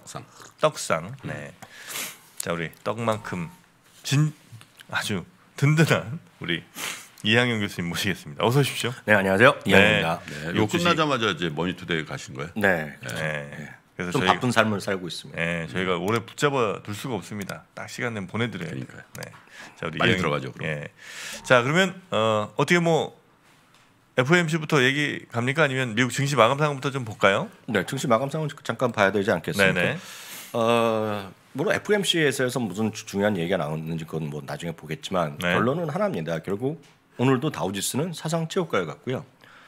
떡상. 떡상. 네. 음. 자 우리 떡만큼 진 아주 든든한 우리 이항영 교수님 모시겠습니다. 어서 오십시오. 네 안녕하세요 이항영입니다. 네. 네, 요 끝나자마자 이제 머니투데이 가신 거예요? 네. 네. 네. 네. 그래서 좀 저희, 바쁜 삶을 살고 있습니다. 네, 저희가 음. 오래 붙잡아 둘 수가 없습니다. 딱 시간은 보내드려야 그러니까요. 네. 자 우리 빨리 이항, 들어가죠. 그럼. 예. 자 그러면 어, 어떻게 뭐 FOMC부터 얘기 갑니까 아니면 미국 증시 마감 상황부터 좀 볼까요? 네, 증시 마감 상황 잠깐 봐야 되지 않겠습니까? 네네. 어, 물론 FOMC에서 무슨 중요한 얘기가 나왔는지 그건 뭐 나중에 보겠지만 네. 결론은 하나입니다. 결국 오늘도 다우지수는 사상 최고가를 갔고요.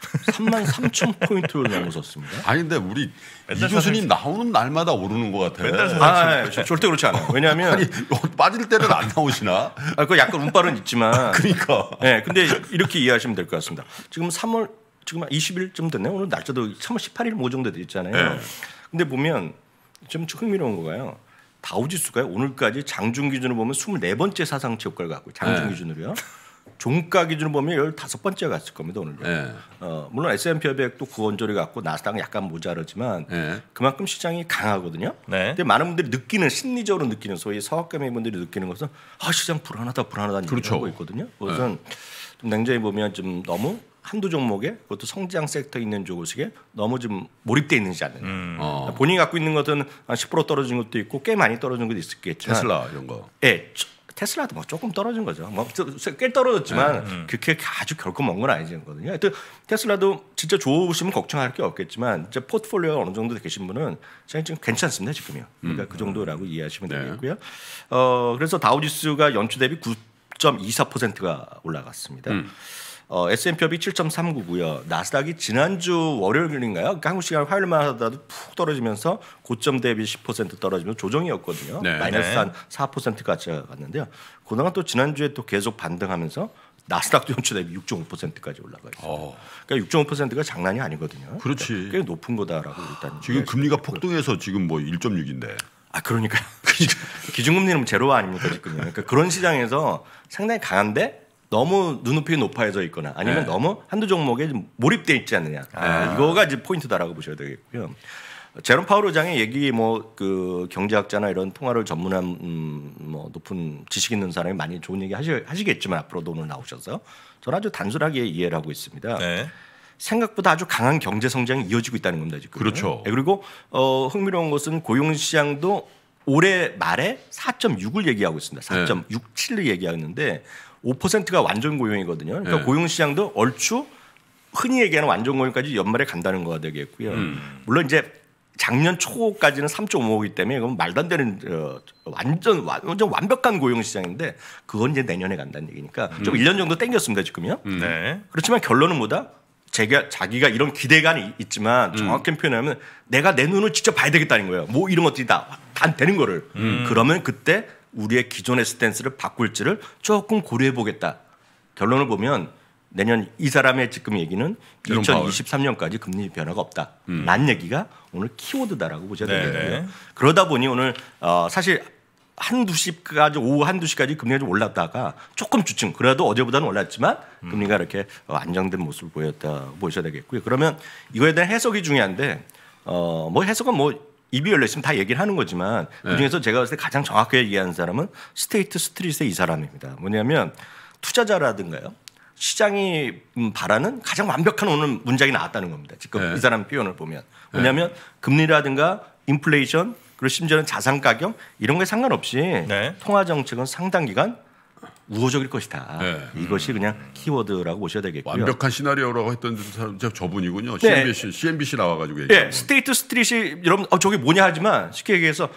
3만 3천 포인트를 넘어섰습니다. 아니 데 우리 이 교수님 나오는 날마다 오르는 것 같아요. 맨날 사상 아, 아니, 저, 그렇죠. 절대 그렇지 않아요. 왜냐하면 아니, 어, 빠질 때는 안 나오시나? 아, 그 약간 운빨은 있지만. 그러니까. 네, 근데 이렇게 이해하시면 될 것 같습니다. 지금 3월 지금 20일쯤 됐네요. 오늘 날짜도 3월 18일 뭐 정도 됐잖아요. 네. 근데 보면 좀 흥미로운 거가요. 다우 지수가 오늘까지 장중 기준으로 보면 24번째 사상 최고가를 갖고 장중 네. 기준으로요. 종가 기준으로 보면 15번째 갔을 겁니다, 오늘도. 네. 어, 물론 S&P 500도 구원조리 갖고 나스닥은 약간 모자르지만 네. 그만큼 시장이 강하거든요. 네. 근데 많은 분들이 느끼는 심리적으로 느끼는 소위 서학가민 분들이 느끼는 것은 아, 시장 불안하다, 불안하다는 그렇죠. 를 하고 있거든요. 예. 그것은 좀 냉정히 보면 좀 너무 한두 종목에 그것도 성장 섹터 있는 조직에 너무 좀 몰입돼 있는지 않는 음. 어. 본인이 갖고 있는 것은 한10% 떨어진 것도 있고 꽤 많이 떨어진 것도 있겠지만 테슬라 이런 거. 예. 네, 테슬라도 뭐 조금 떨어진 거죠. 뭐 꽤 떨어졌지만 네, 음. 그렇게 아주 결코 먼 건 아니거든요. 하여튼 테슬라도 진짜 좋으시면 걱정할 게 없겠지만 이제 포트폴리오 어느 정도 되신 분은 사실 지금 괜찮습니다 지금요. 그러니까 음. 그 정도라고 이해하시면 네. 되겠고요. 어 그래서 다우지수가 연초 대비 9.24%가 올라갔습니다. 음. 어, S&P업이 7.39고요. 나스닥이 지난주 월요일인가요? 그러니까 한국 시간 화요일만 하더라도 푹 떨어지면서 고점 대비 10% 떨어지면서 조정이었거든요. 네. 마이너스 네. 한 4%까지 갔는데요. 그동안 또 지난주에 또 계속 반등하면서 나스닥도 연초 대비 6.5%까지 올라가 있어요. 어. 그러니까 6.5%가 장난이 아니거든요. 그렇지. 그러니까 꽤 높은 거다라고 일단 지금 금리가 폭등해서 지금 뭐 1.6인데. 아 그러니까 기준금리는 뭐 제로 아닙니까 지금 그러니까 그런 시장에서 상당히 강한데 너무 눈높이 높아져 있거나 아니면 네. 너무 한두 종목에 몰입돼 있지 않느냐. 아. 네, 이거가 이제 포인트다라고 보셔야 되겠고요. 제롬 파월 의장의 얘기 뭐 그 경제학자나 이런 통화를 전문한 음, 뭐 높은 지식 있는 사람이 많이 좋은 얘기 하시, 하시겠지만 앞으로도 오늘 나오셔서 저는 아주 단순하게 이해를 하고 있습니다. 네. 생각보다 아주 강한 경제 성장이 이어지고 있다는 겁니다 지금. 그렇죠. 네, 그리고 어, 흥미로운 것은 고용 시장도 올해 말에 4.6을 얘기하고 있습니다. 4.67을 네. 얘기하는데 5%가 완전 고용이거든요. 그러니까 네. 고용 시장도 얼추 흔히 얘기하는 완전 고용까지 연말에 간다는 거가 되겠고요. 음. 물론 이제 작년 초까지는 3.5이기 때문에 그럼 말도 안 되는 어, 완전 완전 완벽한 고용 시장인데 그건 이제 내년에 간다는 얘기니까 음. 좀 1년 정도 땡겼습니다 지금요. 음. 네. 그렇지만 결론은 뭐다? 제가 자기가 이런 기대감이 있지만 음. 정확히 표현하면 내가 내 눈을 직접 봐야 되겠다는 거예요. 뭐 이런 것들이 다, 다 되는 거를. 그러면 그때 우리의 기존의 스탠스를 바꿀지를 조금 고려해 보겠다. 결론을 보면 내년 이 사람의 지금 얘기는 2023년까지 금리 변화가 없다. 음. 난 얘기가 오늘 키워드다라고 보셔야 네. 되겠고요. 그러다 보니 오늘 어 사실 한두 시까지 오후 한두 시까지 금리가 좀 올랐다가 조금 주춤. 그래도 어제보다는 올랐지만 음. 금리가 이렇게 어, 안정된 모습을 보였다 보셔야 되겠고요. 그러면 이거에 대한 해석이 중요한데 어 뭐 해석은 뭐 입이 열렸으면 다 얘기를 하는 거지만 네. 그중에서 제가 봤을 때 가장 정확하게 얘기하는 사람은 스테이트 스트릿의 이 사람입니다. 뭐냐면 투자자라든가요. 시장이 음, 바라는 가장 완벽한 오늘 문장이 나왔다는 겁니다. 지금 네. 이 사람 표현을 보면. 네. 왜냐하면 금리라든가 인플레이션 그리고 심지어는 자산 가격 이런 게 상관없이 네. 통화 정책은 상당 기간 우호적일 것이다. 네. 이것이 음. 그냥 키워드라고 보셔야 되겠고요. 완벽한 시나리오라고 했던 사람 저분이군요. 네. CNBC, CNBC 나와가지고 얘기하 네. 스테이트 스트릿이 여러분 어, 저게 뭐냐 하지만 쉽게 얘기해서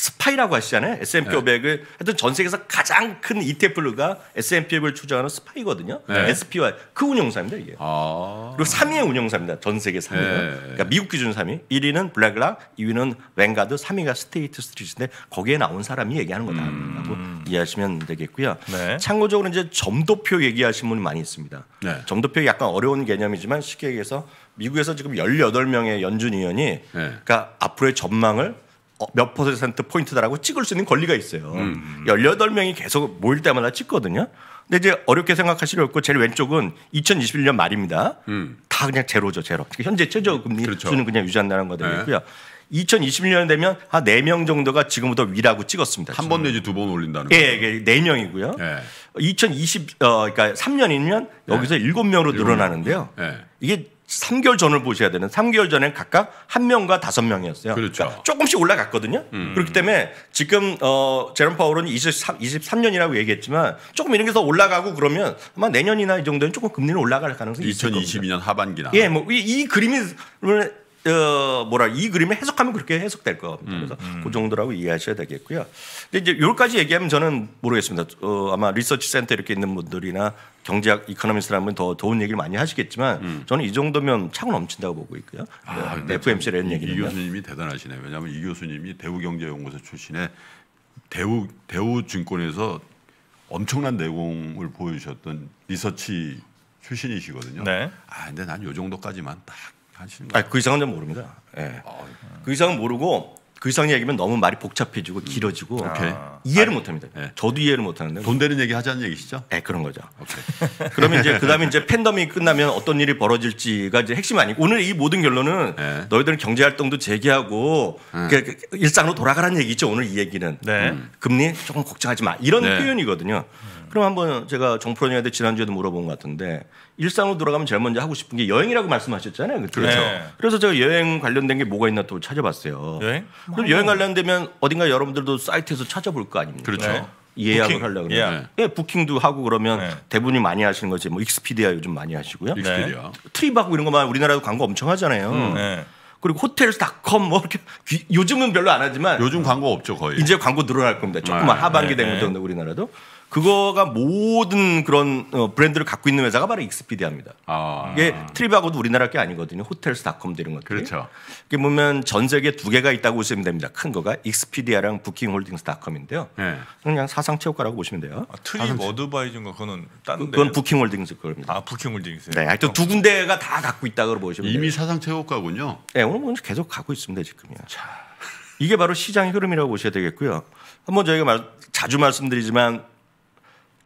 스파이라고 하시잖아요. S&P 500을 네. 하여튼 전 세계에서 가장 큰 이테플루가 e S&P 500을 추정하는 스파이거든요. 네. SPY 그 운영사입니다 이게. 아. 그리고 3위의 운영사입니다. 전 세계 3위. 네. 그러니까 미국 기준 3위. 1위는 블랙락, 2위는 웬가드, 3위가 스테이트 스트리트인데 거기에 나온 사람이 얘기하는 거다라고 음. 이해하시면 되겠고요. 네. 참고적으로 이제 점도표 얘기하신 분이 많이 있습니다. 네. 점도표 약간 어려운 개념이지만 쉽게 얘기해서 미국에서 지금 18명의 연준 의원이 네. 그러니까 앞으로의 전망을 어, 몇 퍼센트 포인트다라고 찍을 수 있는 권리가 있어요. 음. 18명이 음. 계속 모일 때마다 찍거든요. 근데 이제 어렵게 생각하시려고 제일 왼쪽은 2021년 말입니다. 음. 다 그냥 제로죠, 제로. 현재 최저 금리 그렇죠. 수준은 그냥 유지한다는 거되겠고요 네. 2021년 되면 한 4명 정도가 지금부터 위라고 찍었습니다. 한 번 내지 두 번 올린다는 예, 예, 4명이고요. 예. 2020, 어, 그러니까 3년이면 여기서 예. 7명으로 늘어나는데요. 예. 이게 3개월 전을 보셔야 되는 3개월 전엔 각각 1 명과 5 명이었어요. 그렇죠. 그러니까 조금씩 올라갔거든요. 음. 그렇기 때문에 지금 어 제롬 파월은 23, 23년이라고 얘기했지만 조금 이런 게 더 올라가고 그러면 아마 내년이나 이 정도는 조금 금리는 올라갈 가능성이 2022년 하반기나. 예, 뭐이 이 그림이 어, 뭐라 이 그림을 해석하면 그렇게 해석될 겁니다. 음, 그래서 음, 음. 그 정도라고 이해하셔야 되겠고요. 근데 이제 요까지 얘기하면 저는 모르겠습니다. 어, 아마 리서치 센터 이렇게 있는 분들이나 경제학 이코노미스트라면 더 좋은 얘기를 많이 하시겠지만 음. 저는 이 정도면 차고 넘친다고 보고 있고요. 아, 네, FMC라는 얘기는 이 교수님이 대단하시네요. 왜냐하면 이 교수님이 대우경제연구소 출신의 대우 대우증권에서 엄청난 내공을 보여주셨던 리서치 출신이시거든요. 네. 아 근데 난 요 정도까지만 딱 아시는 아그 이상은 좀 모릅니다. 예. 아, 아, 그 이상은 모르고 그 이상 얘기면 너무 말이 복잡해지고 음. 길어지고 아, 이해를 아, 못합니다. 예. 저도 이해를 못하는데 돈 되는 얘기 하자는 얘기시죠? 예, 그런 거죠. 오케이. 그러면 이제 그다음에 이제 팬덤이 끝나면 어떤 일이 벌어질지가 이제 핵심 아니고 오늘 이 모든 결론은 예. 너희들은 경제 활동도 재개하고 음. 그 일상으로 돌아가라는 얘기죠. 오늘 이 얘기는 네. 음. 금리 조금 걱정하지 마 이런 네. 표현이거든요. 음. 그럼 한번 제가 정프로님한테 지난주에도 물어본 것 같은데 일상으로 돌아가면 제일 먼저 하고 싶은 게 여행이라고 말씀하셨잖아요. 그렇죠. 네. 그래서 제가 여행 관련된 게 뭐가 있나 또 찾아봤어요. 여행? 그럼 여행 관련되면 어딘가 여러분들도 사이트에서 찾아볼 거 아닙니까? 그렇죠. 네. 예약을 부킹. 하려고 그러면 예. 예, 부킹도 하고 그러면 네. 대부분이 많이 하시는 거지 뭐 익스피디아 요즘 많이 하시고요. 네. 익스피디아. 트립하고 이런 거만 우리나라도 광고 엄청 하잖아요. 음. 네. 그리고 호텔닷컴 뭐 이렇게 귀, 요즘은 별로 안 하지만 요즘 광고 없죠 거의. 이제 광고 늘어날 겁니다. 조금만 아, 하반기 되면 네. 네. 우리나라도 그거가 모든 그런 어, 브랜드를 갖고 있는 회사가 바로 익스피디아입니다. 아. 이게 트립하고도 우리나라 게 아니거든요. 호텔스닷컴 이런 것들. 그렇죠. 이게 그렇죠. 보면 전 세계 두 개가 있다고 보시면 됩니다. 큰 거가 익스피디아랑 부킹홀딩스닷컴인데요. 네. 그냥 사상 최고가라고 보시면 돼요. 아, 트립 어드바이즈인그거 딴데. 그, 그건 부킹홀딩스 겁니다아 부킹홀딩스. 네, 하여튼 두 군데가 다 갖고 있다고 보시면 이미 사상 최고가군요. 네, 오늘 계속 갖고 있습니다 지금요. 자. 이게 바로 시장의 흐름이라고 보셔야 되겠고요. 한번 저희가 말, 자주 말씀드리지만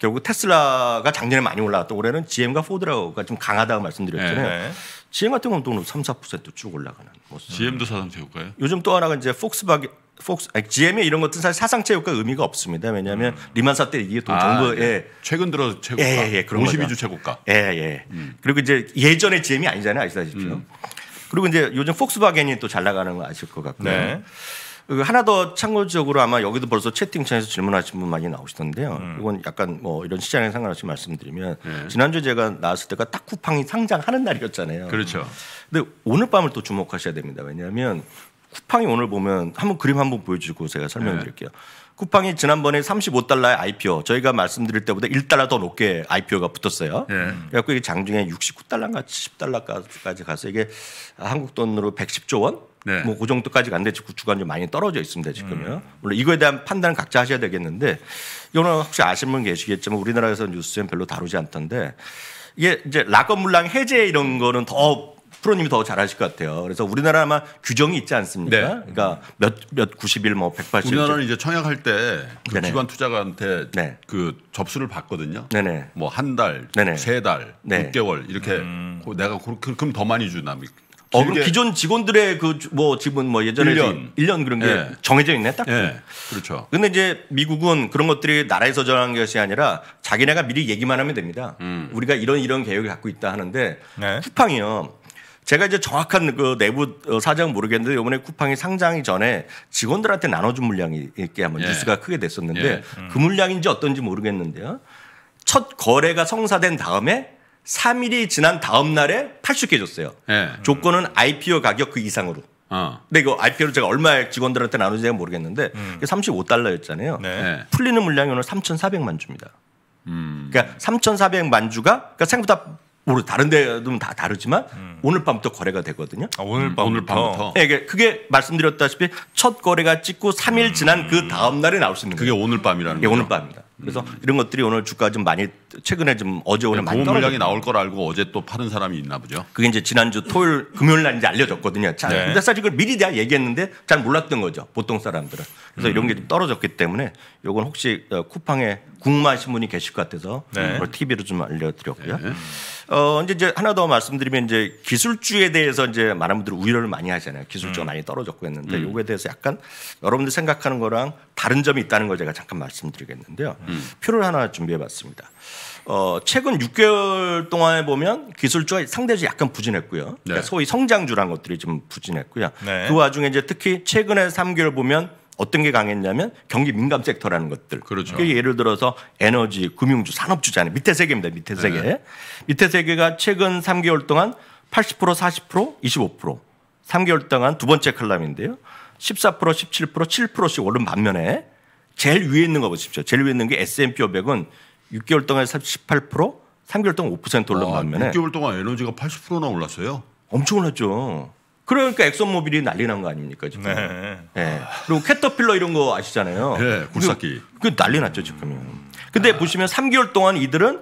결국 테슬라가 작년에 많이 올라왔던 올해는 GM과 포드라가 좀 강하다고 말씀드렸잖아요. 네. GM 같은 경우는 3, 4%쭉 올라가는 모습. 뭐 GM도 사상 최고가요? 요즘 또 하나가 이제 폭스바겐 폭스 아니, GM의 이런 것들은 사실 사상 체육가 의미가 없습니다. 왜냐하면 음. 리만 사때 이게 또 아, 정부의 네. 예. 최근 들어 최고가 예, 예, 예 그런 52주 거죠. 최고가. 예, 예. 음. 그리고 이제 예전에 GM이 아니잖아요, 아시다시피. 음. 그리고 이제 요즘 폭스바겐이 또 잘 나가는 거 아실 것 같고요. 네. 그 하나 더 참고적으로 아마 여기도 벌써 채팅창에서 질문하신 분 많이 나오시던데요. 음. 이건 약간 뭐 이런 시장에 상관없이 말씀드리면 네. 지난주 제가 나왔을 때가 딱쿠팡이 상장하는 날이었잖아요. 그렇죠. 근데 오늘 밤을 또 주목하셔야 됩니다. 왜냐하면 쿠팡이 오늘 보면 한번 그림 한번 보여주고 제가 설명드릴게요. 네. 쿠팡이 지난번에 35달러의 IPO 저희가 말씀드릴 때보다 1달러 더 높게 IPO가 붙었어요. 네. 그래갖고 이게 장중에 69달러인가 70달러까지 가서 이게 한국 돈으로 110조 원 네. 뭐그 정도까지가 안 됐지고 주가는 좀 많이 떨어져 있습니다 지금요. 음. 물론 이거에 대한 판단은 각자 하셔야 되겠는데 이거는 혹시 아시는 분 계시겠지만 우리나라에서 뉴스엔 별로 다루지 않던데 이게 이제 락업물량 해제 이런 거는 더 프로님이 더 잘하실 것 같아요. 그래서 우리나라 아마 규정이 있지 않습니까? 네. 그러니까 몇, 몇 90일 뭐 180일. 우리나라는 이제 청약할 때그 기관 투자가한테 네. 그 접수를 받거든요. 네네. 뭐한 달, 세 달, 네. 6개월 이렇게 음. 그 내가 그, 그, 그럼 더 많이 주나 어, 그럼 기존 직원들의 그 뭐지금뭐 뭐 예전에 1년, 1년 그런 게 예. 정해져 있네 딱. 예. 그렇죠. 근데 이제 미국은 그런 것들이 나라에서 정한 것이 아니라 자기네가 미리 얘기만 하면 됩니다. 음. 우리가 이런 이런 계획을 갖고 있다 하는데 네. 쿠팡이요. 제가 이제 정확한 그 내부 어, 사정은 모르겠는데 이번에 쿠팡이 상장이 전에 직원들한테 나눠준 물량이 이렇게 한번 예. 뉴스가 크게 됐었는데 예. 음. 그 물량인지 어떤지 모르겠는데요. 첫 거래가 성사된 다음에 3일이 지난 다음 날에 80개 줬어요. 네. 예. 조건은 IPO 가격 그 이상으로. 어. 근데 이거 IPO를 제가 얼마 직원들한테 나누는지 제가 모르겠는데 음. 35달러였잖아요. 네. 예. 풀리는 물량이 오늘 3,400만 주입니다. 음. 그러니까 3,400만 주가 그러니까 생각보다 모르 다른 데는 다 다르지만 음. 오늘 밤부터 거래가 되거든요. 아, 오늘 음, 밤부터. 오늘 밤부터. 네, 그게, 말씀드렸다시피 첫 거래가 찍고 3일 지난 그 음. 다음 날에 나올 수 있는 거예요. 오늘 밤이라는 예, 네, 오늘 밤입니다. 그래서 음. 이런 것들이 오늘 주가 좀 많이 최근에 좀 어제 오늘 네, 많이 고물 량이 나올 걸 알고 어제 또 파는 사람이 있나 보죠. 그게 이제 지난주 토요일 금요일 날 이제 알려졌거든요. 자, 네. 근데 사실 그걸 미리 다 얘기했는데 잘 몰랐던 거죠. 보통 사람들은. 그래서 음. 이런 게 좀 떨어졌기 때문에 요건 혹시 어, 쿠팡에 궁금하신 분이 계실 것 같아서 네. 그 TV로 좀 알려드렸고요. 네. 어, 이제, 이제 하나 더 말씀드리면 이제 기술주에 대해서 이제 많은 분들이 우려를 많이 하잖아요. 기술주가 음. 많이 떨어졌고 했는데 음. 요거에 대해서 약간 여러분들 생각하는 거랑 다른 점이 있다는 걸 제가 잠깐 말씀드리겠는데요. 음. 표를 하나 준비해 봤습니다. 어, 최근 6개월 동안에 보면 기술주가 상대적으로 약간 부진했고요. 그러니까 네. 그러니까 소위 성장주란 것들이 좀 부진했고요. 네. 그 와중에 이제 특히 최근에 3개월 보면 어떤 게 강했냐면 경기 민감 섹터라는 것들. 그렇죠. 예를 들어서 에너지, 금융주, 산업주잖아요. 밑에 세 개입니다. 밑에 세 개. 네. 밑에 세 개가 최근 3개월 동안 80%, 40%, 25%. 3개월 동안 두 번째 칼럼인데요. 14%, 17%, 7%씩 오른 반면에 제일 위에 있는 거 보십시오. 제일 위에 있는 게 S&P 500은 6개월 동안 18%, 3개월 동안 5%올라 아, 반면에 6개월 동안 에너지가 80%나 올랐어요. 엄청 올랐죠. 그러니까 엑소모빌이 난리 난 거 아닙니까 지금? 네. 네. 그리고 캐터필러 이런 거 아시잖아요. 네, 굴삭기. 그, 그 난리 났죠 지금요. 근데 아. 보시면 3개월 동안 이들은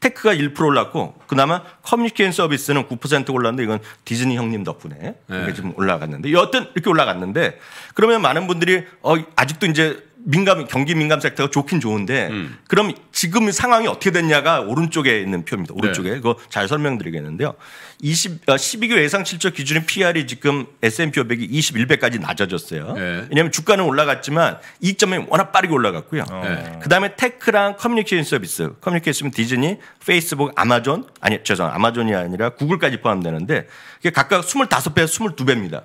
테크가 1% 올랐고 그나마 커뮤니케이션 서비스는 9% 올랐는데 이건 디즈니 형님 덕분에 네. 이게 좀 올라갔는데 여하튼 이렇게 올라갔는데 그러면 많은 분들이 어 아직도 이제 민감 경기 민감 섹터가 좋긴 좋은데 음. 그럼 지금 상황이 어떻게 됐냐가 오른쪽에 있는 표입니다. 네. 오른쪽에 네. 그거 잘 설명드리겠는데요. 20 12개월 아, 예상 실적 기준인 PR이 지금 S&P 500이 21배까지 낮아졌어요. 네. 왜냐하면 주가는 올라갔지만 이점이 워낙 빠르게 올라갔고요. 어. 네. 그다음에 테크랑 커뮤니케이션 서비스, 커뮤니케이션 디즈니, 페이스북, 아마존 아니 죄송 아마존이 아니라 구글까지 포함되는데 그게 각각 25배에서 22배입니다.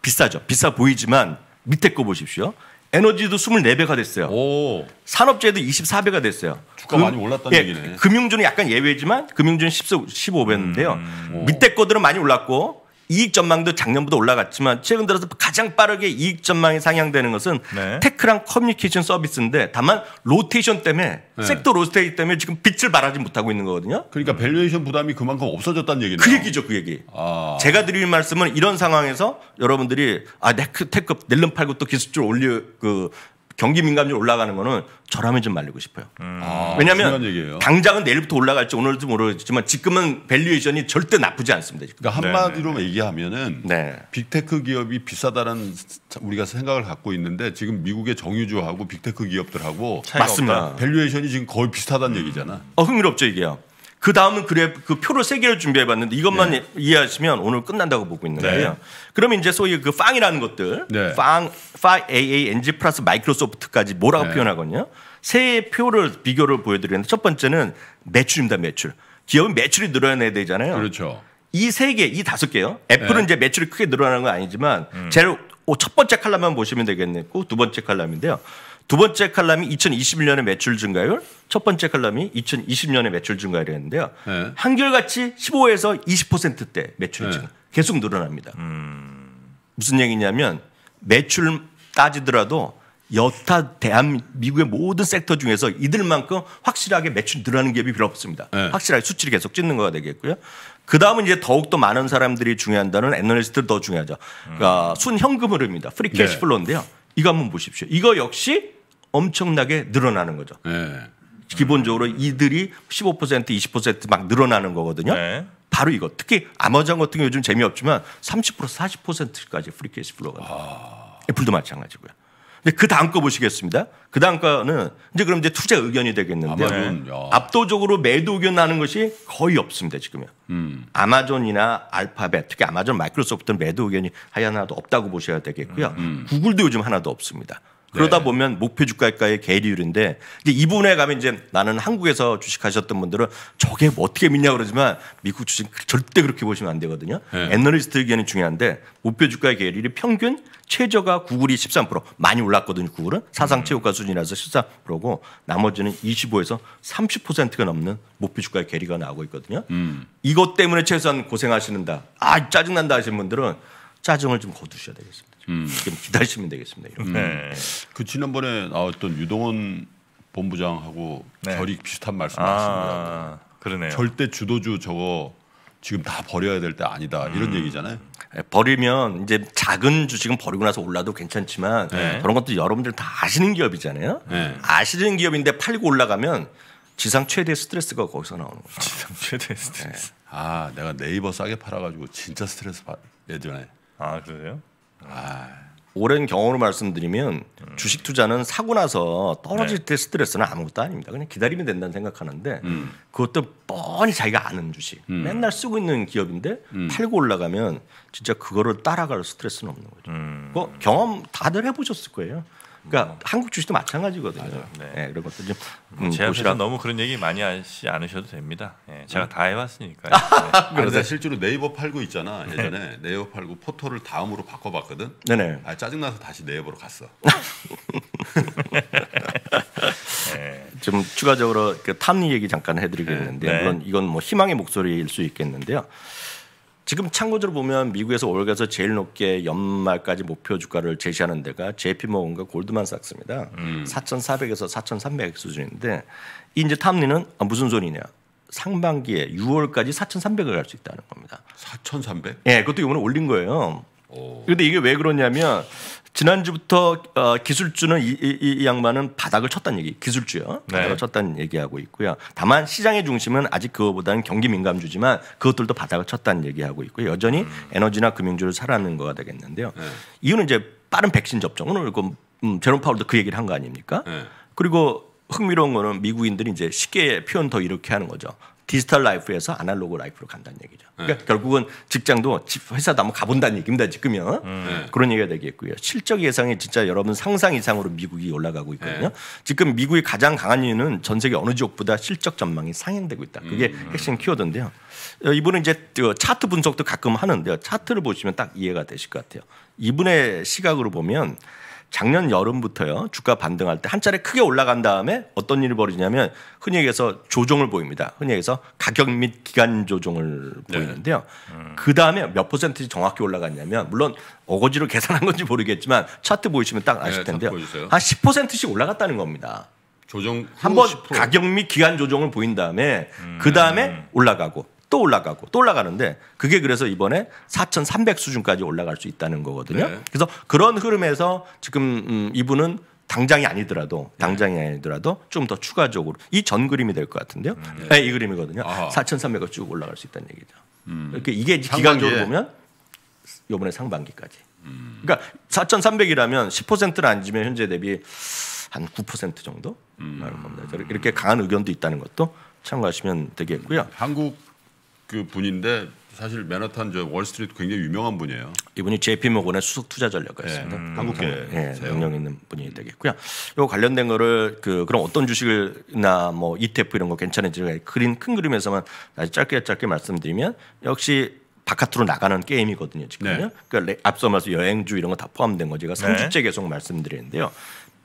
비싸죠. 비싸 보이지만 밑에 거 보십시오. 에너지도 24배가 됐어요. 오. 산업재해도 24배가 됐어요. 주가 그, 많이 올랐다는 예, 얘기네. 금융주는 약간 예외지만 금융주는 10, 15배인데요. 음, 밑에 거들은 많이 올랐고 이익 전망도 작년보다 올라갔지만 최근 들어서 가장 빠르게 이익 전망이 상향되는 것은 네. 테크랑 커뮤니케이션 서비스인데 다만 로테이션 때문에 네. 섹터 로테이 때문에 지금 빛을 발하지 못하고 있는 거거든요. 그러니까 밸류에이션 부담이 그만큼 없어졌다는 얘기네요. 그 얘기죠, 그 얘기. 아. 제가 드릴 말씀은 이런 상황에서 여러분들이 아 테크 네, 그 테크 낼름 팔고 또 기술줄 올려 그 경기 민감률 올라가는 거는 저라면 좀 말리고 싶어요. 음. 아, 왜냐하면 당장은 내일부터 올라갈지 오늘도 모르지만 겠 지금은 밸류에이션이 절대 나쁘지 않습니다. 지금. 그러니까 네, 한마디로 네 얘기하면은 네. 빅테크 기업이 비싸다는 우리가 생각을 갖고 있는데 지금 미국의 정유주하고 빅테크 기업들하고 맞습니다. 없다. 밸류에이션이 지금 거의 비슷하다는 음. 얘기잖아. 어, 흥미롭죠 이게요. 그 다음은 그래 그 표를 세 개를 준비해 봤는데 이것만 네. 이해하시면 오늘 끝난다고 보고 있는 네. 거예요. 네. 그러면 이제 소위 그 팡이라는 것들 네. 팡, 팡 AANG 플러스 마이크로소프트까지 뭐라고 네. 표현하거든요. 세 표를 비교를 보여드리는데 첫 번째는 매출입니다. 매출. 기업은 매출이 늘어나야 되잖아요. 그렇죠. 이 세 개, 이 다섯 개요. 애플은 네. 이제 매출이 크게 늘어나는 건 아니지만 음. 제일 첫 번째 칼럼만 보시면 되겠네요. 두 번째 칼럼인데요. 두 번째 칼럼이 2021년의 매출 증가율, 첫 번째 칼럼이 2020년의 매출 증가율이었는데요. 네. 한결같이 15에서 20%대 매출 증가 네. 계속 늘어납니다. 음. 무슨 얘기냐면 매출 따지더라도 여타 대한민국의 모든 섹터 중에서 이들만큼 확실하게 매출 늘어나는 기업이 별로 없습니다. 네. 확실하게 수치를 계속 찍는 거가 되겠고요. 그 다음은 이제 더욱더 많은 사람들이 중요한다는 애널리스트를 더 중요하죠. 그러니까 음. 순 현금 흐름입니다. 프리 네. 캐시 플로인데요. 이거 한번 보십시오. 이거 역시 엄청나게 늘어나는 거죠. 네. 기본적으로 이들이 15% 20%막 늘어나는 거거든요. 네. 바로 이거. 특히 아마존 같은 경우 요즘 재미없지만 30% 40%까지 프리케이스 플로우가 아. 애플도 마찬가지고요. 그 다음 거 보시겠습니다. 그 다음 거는 이제 그럼 이제 투자 의견이 되겠는데 압도적으로 매도 의견 나는 것이 거의 없습니다 지금요. 음. 아마존이나 알파벳 특히 아마존 마이크로소프트는 매도 의견이 하나도 없다고 보셔야 되겠고요. 음. 음. 구글도 요즘 하나도 없습니다. 그러다 네. 보면 목표 주가의 계리율인데 이 부분에 가면 이제 나는 한국에서 주식하셨던 분들은 저게 뭐 어떻게 믿냐 그러지만 미국 주식 절대 그렇게 보시면 안 되거든요. 네. 애널리스트 의견이 중요한데 목표 주가의 계리율이 평균 최저가 구글이 13% 많이 올랐거든요. 구글은 사상 음. 최고가 수준이라서 13%고 나머지는 25에서 30%가 넘는 목표 주가의 계리가 나오고 있거든요. 음. 이것 때문에 최소한 고생하시는다. 아 짜증난다 하시는 분들은 짜증을 좀 거두셔야 되겠습니다. 음. 좀 기다리시면 되겠습니다. 이런. 음. 네. 그 지난번에 나왔던 유동원 본부장하고 네. 결이 비슷한 말씀하셨습니다. 아, 그러네요. 절대 주도주 저거 지금 다 버려야 될 때 아니다 이런 음. 얘기잖아요. 예, 버리면 이제 작은 주식은 버리고 나서 올라도 괜찮지만 네. 그런 것도 여러분들 다 아시는 기업이잖아요. 네. 아시는 기업인데 팔고 올라가면 지상 최대 스트레스가 거기서 나오는 거죠. 지상 최대 스트레스. 네. 아 내가 네이버 싸게 팔아가지고 진짜 스트레스 받 예전에 아 그래요? 아, 오랜 경험으로 말씀드리면 음. 주식 투자는 사고 나서 떨어질 네. 때 스트레스는 아무것도 아닙니다. 그냥 기다리면 된다는 생각하는데 음. 그것도 뻔히 자기가 아는 주식 음. 맨날 쓰고 있는 기업인데 음. 팔고 올라가면 진짜 그거를 따라갈 스트레스는 없는 거죠. 그 경험 다들 해보셨을 거예요. 그러니까 음. 한국 주식도 마찬가지거든요. 네. 네. 이런 것도 좀 뭐 음, 제가 보시라 너무 그런 얘기 많이 하지 않으셔도 됩니다. 네, 제가 음. 다 해봤으니까요. 네. 그런데 실제로 네이버 팔고 있잖아. 네. 예전에 네. 이버 팔고 포털을 다음으로 바꿔봤거든. 네네. 아 짜증나서 다시 네이버로 갔어. 네. 좀 추가적으로 그 탐리 얘기 잠깐 해드리겠는데 네. 물론 이건 뭐 희망의 목소리일 수 있겠는데요. 지금 참고적으로 보면 미국에서 올 가서 제일 높게 연말까지 목표 주가를 제시하는 데가 JP모건과 골드만삭스입니다. 음. 4,400에서 4,300 수준인데 이제 탐리는 아, 무슨 소리냐? 상반기에 6월까지 4,300을 갈 수 있다는 겁니다. 4,300? 예, 그것도 이번에 올린 거예요. 오. 근데 이게 왜 그러냐면 지난주부터 어, 기술주는 이, 이, 이, 양반은 바닥을 쳤다는 얘기, 기술주요. 네. 바닥을 네. 쳤다는 얘기하고 있고요. 다만 시장의 중심은 아직 그거보다는 경기 민감주지만 그것들도 바닥을 쳤다는 얘기하고 있고요. 여전히 음. 에너지나 금융주를 살아는 거가 되겠는데요. 네. 이유는 이제 빠른 백신 접종. 오늘 그 음, 음, 제롬 파월도 그 얘기를 한 거 아닙니까? 네. 그리고 흥미로운 거는 미국인들이 이제 쉽게 표현 더 이렇게 하는 거죠. 디지털 라이프에서 아날로그 라이프로 간다는 얘기죠. 네. 그러니까 네. 결국은 직장도 회사도 한번 가본다는 얘기입니다. 지금요. 음. 네. 네. 그런 얘기가 되겠고요. 실적 예상이 진짜 여러분 상상 이상으로 미국이 올라가고 있거든요. 네. 지금 미국이 가장 강한 이유는 전 세계 어느 지역보다 실적 전망이 상향되고 있다. 그게 음. 핵심 키워드인데요. 어, 이분은 이제 그 차트 분석도 가끔 하는데요. 차트를 보시면 딱 이해가 되실 것 같아요. 이분의 시각으로 보면 작년 여름부터요 주가 반등할 때 한 차례 크게 올라간 다음에 어떤 일이 벌어지냐면 흔히 얘기해서 조정을 보입니다. 흔히 얘기해서 가격 및 기간 조정을 네. 보이는데요. 음. 그 다음에 몇 퍼센트 정확히 올라갔냐면 물론 어거지로 계산한 건지 모르겠지만 차트 보이시면 딱 네, 아실 텐데요. 네, 한 10%씩 올라갔다는 겁니다. 조정 한번 가격 및 기간 조정을 보인 다음에 음. 그 다음에 올라가고 또 올라가고 또 올라가는데 그게 그래서 이번에 4,300 수준까지 올라갈 수 있다는 거거든요. 네. 그래서 그런 흐름에서 지금 음, 이분은 당장이 아니더라도 네. 당장이 아니더라도 좀 더 추가적으로 이 전 그림이 될 것 같은데요. 네. 네, 이 그림이거든요. 4 3 0 0을쭉 올라갈 수 있다는 얘기죠. 음. 이렇게 이게 기간적으로 보면 요번에 상반기까지. 음. 그러니까 4,300이라면 1 0를안 지면 현재 대비 한 9% 정도 음. 나 겁니다. 이렇게 강한 의견도 있다는 것도 참고하시면 되겠고요. 한국 그 분인데 사실 맨하탄 저 월스트리트 굉장히 유명한 분이에요. 이분이 JP 모건의 수석 투자 전략가였습니다. 네, 음, 한국계 네, 영향 있는 분이 되겠고요. 요 관련된 거를 그 그럼 어떤 주식이나 뭐 ETF 이런 거 괜찮은지 그린 큰 그림에서만 아주 짧게 짧게 말씀드리면 역시 바깥으로 나가는 게임이거든요. 지금요. 네. 그러니까 앞서 말씀 여행주 이런 거 다 포함된 거 제가 3주째 계속 말씀드리는데요.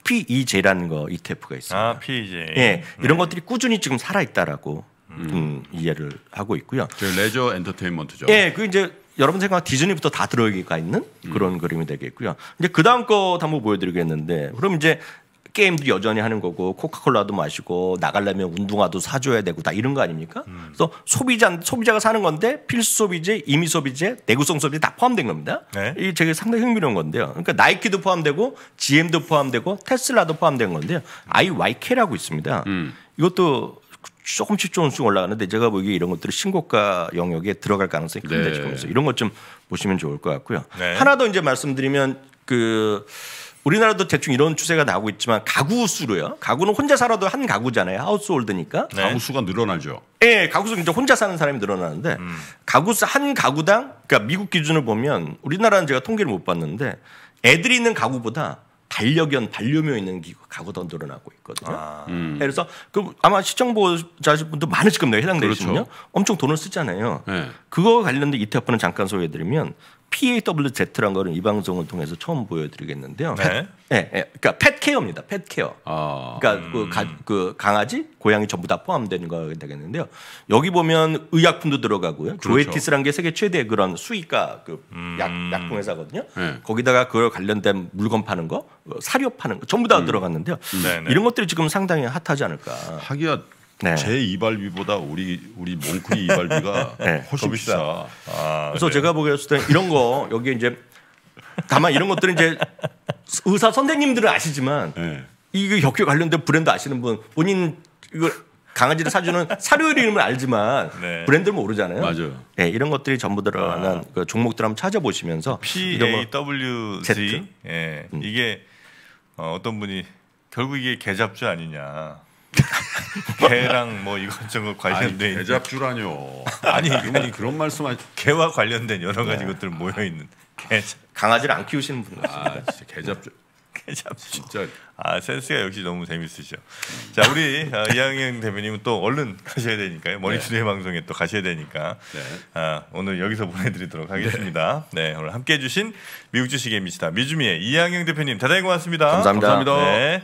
PEJ라는 거 ETF가 있습니다. 아, PEJ. 예, 이런 음. 것들이 꾸준히 지금 살아 있다라고 음, 음, 이해를 하고 있고요. 레저 엔터테인먼트죠. 예, 그 이제 여러분 생각 디즈니부터 다 들어가 있는 음. 그런 음. 그림이 되겠고요. 이제 그 다음 거 한번 보여드리겠는데, 그럼 이제 게임도 여전히 하는 거고 코카콜라도 마시고 나가려면 운동화도 사줘야 되고 다 이런 거 아닙니까? 음. 그래서 소비자 소비자가 사는 건데 필수 소비재, 임의 소비재, 내구성 소비재 다 포함된 겁니다. 네. 이제게 상당히 흥미로운 건데요. 그러니까 나이키도 포함되고 GM도 포함되고 테슬라도 포함된 건데요. IYK라고 음. 있습니다. 음. 이것도 조금씩 조금씩 올라가는데 제가 보기에 이런 것들이 신고가 영역에 들어갈 가능성이 큽니다. 네. 지금 있 이런 것 좀 보시면 좋을 것 같고요. 네. 하나 더 이제 말씀드리면 그 우리나라도 대충 이런 추세가 나오고 있지만 가구 수로요. 가구는 혼자 살아도 한 가구잖아요. 하우스홀드니까. 네. 가구 수가 늘어나죠. 예, 네, 가구 수 이제 혼자 사는 사람이 늘어나는데 음. 가구 수한 가구당 그러니까 미국 기준을 보면 우리나라는 제가 통계를 못 봤는데 애들이 있는 가구보다 반려견, 반려묘 있는 가구도 늘어나고 있거든요. 아. 음. 그래서 그 아마 시청보자분도 많으실 겁니다. 해당되시면요. 그렇죠. 엄청 돈을 쓰잖아요. 네. 그거 관련된 이태아파는 잠깐 소개해드리면 PAWZ라는 거는 이 방송을 통해서 처음 보여드리겠는데요. 네. 네, 네. 그러니까 펫케어입니다. 펫케어. 아, 그러니까 음. 그, 가, 음. 그, 강아지, 고양이 전부 다 포함되는 거 되겠는데요. 여기 보면 의약품도 들어가고요. 그렇죠. 조에티스라는 게 세계 최대 그런 수의가 그 음. 약, 약품 회사거든요. 네. 거기다가 그걸 관련된 물건 파는 거, 뭐 사료 파는 거 전부 다 음. 들어갔는데요. 네, 네. 이런 것들이 지금 상당히 핫하지 않을까. 하기야 네. 제 이발비보다 우리 우리 몽크리 이발비가 네. 훨씬 비싸. 비싸. 아, 그래서 그 제가 보기했을 때 이런 거 여기 이제 다만 이런 것들은 이제 의사 선생님들은 아시지만 네. 이게 격교 그 관련된 브랜드 아시는 분 본인 이걸 강아지를 사주는 사료 이름을 알지만 네. 브랜드를 모르잖아요. 맞아요. 네, 이런 것들이 전부 들어가는 아. 그 종목들 한번 찾아보시면서 PAWC 예. 음. 이게 어, 어떤 분이 결국 이게 개잡주 아니냐. 개랑 뭐 이것저것 관련된 개잡주라뇨. 아니, 아니 그런 말씀하 개와 관련된 여러 가지 네. 것들 모여 있는 개 강아지를 안 키우시는 분 같습니다. 아, 진짜 개잡주. 개잡주. 진짜 아, 센스가 역시 너무 재밌으시죠. 자, 우리 어, 아, 이양영 대표님은 또 얼른 가셔야 되니까요. 머리투데이 네. 방송에 또 가셔야 되니까 네. 아, 오늘 여기서 보내드리도록 하겠습니다. 네, 오늘 함께해 주신 미국 주식의 미치다 미주미의 이양영 대표님 대단히 고맙습니다. 감사합니다. 감사합니다. 네.